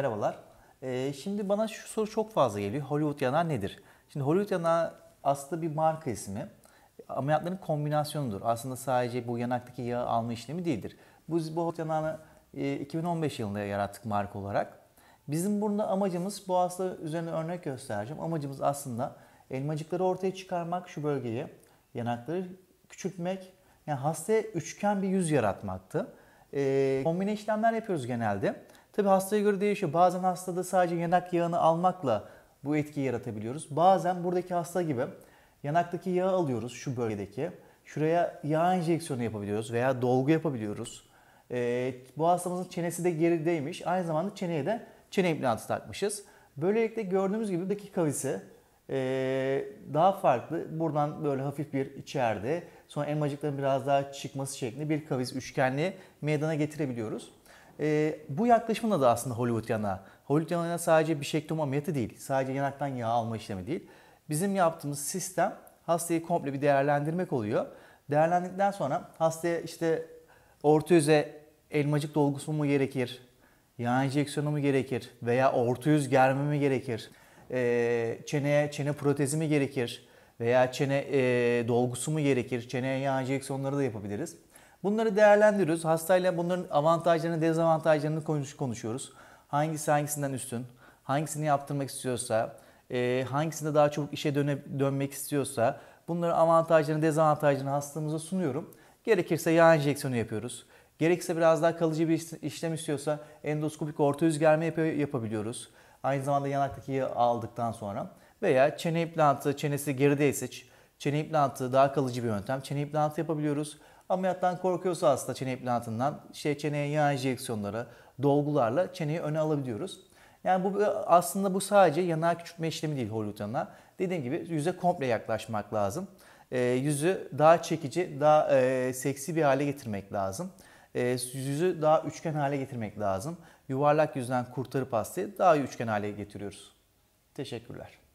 merhabalar. Ee, şimdi bana şu soru çok fazla geliyor. Hollywood yanağı nedir? Şimdi Hollywood yanağı aslında bir marka ismi. Ameliyatların kombinasyonudur. Aslında sadece bu yanaktaki yağı alma işlemi değildir. Biz bu Hollywood yanağını e, 2015 yılında yarattık marka olarak. Bizim burada amacımız, bu hasta üzerine örnek göstereceğim. Amacımız aslında elmacıkları ortaya çıkarmak, şu bölgeyi, yanakları küçültmek, yani hastaya üçgen bir yüz yaratmaktı. E, kombine işlemler yapıyoruz genelde. Tabi hastaya göre değişiyor. Bazen hastada sadece yanak yağını almakla bu etkiyi yaratabiliyoruz. Bazen buradaki hasta gibi yanaktaki yağı alıyoruz şu bölgedeki. Şuraya yağ enjeksiyonu yapabiliyoruz veya dolgu yapabiliyoruz. Ee, bu hastamızın çenesi de gerideymiş. Aynı zamanda çeneye de çene implantı takmışız. Böylelikle gördüğümüz gibi buradaki kavisi ee, daha farklı. Buradan böyle hafif bir içeride, sonra emacıkların biraz daha çıkması şeklinde bir kaviz üçgenli meydana getirebiliyoruz. E, bu yaklaşımla da aslında Hollywood yana. Hollywood yana sadece bir şektom ameliyatı değil. Sadece yanaktan yağ alma işlemi değil. Bizim yaptığımız sistem hastayı komple bir değerlendirmek oluyor. Değerlendikten sonra hastaya işte orta yüze elmacık dolgusu mu gerekir, yağ enjeksiyonu mu gerekir veya orta yüz germe mi gerekir, e, ee, çeneye çene protezi mi gerekir veya çene e, dolgusu mu gerekir, çeneye yağ enjeksiyonları da yapabiliriz. Bunları değerlendiriyoruz. Hastayla bunların avantajlarını, dezavantajlarını konuşuyoruz. Hangisi hangisinden üstün, hangisini yaptırmak istiyorsa, e, hangisinde daha çabuk işe döne, dönmek istiyorsa bunların avantajlarını, dezavantajlarını hastamıza sunuyorum. Gerekirse yağ enjeksiyonu yapıyoruz. Gerekirse biraz daha kalıcı bir işlem istiyorsa endoskopik orta yüz germe yap yapabiliyoruz. Aynı zamanda yanaktaki yağı aldıktan sonra veya çene implantı, çenesi gerideyse çene implantı daha kalıcı bir yöntem. Çene implantı yapabiliyoruz. Ameliyattan korkuyorsa hasta çene implantından işte çeneye yağ enjeksiyonları, dolgularla çeneyi öne alabiliyoruz. Yani bu e, aslında bu sadece yanağı küçültme işlemi değil Hollywood Dediğim gibi yüze komple yaklaşmak lazım. E, yüzü daha çekici, daha e, seksi bir hale getirmek lazım. E, yüzü daha üçgen hale getirmek lazım. Yuvarlak yüzden kurtarıp hastayı daha üçgen hale getiriyoruz. Teşekkürler.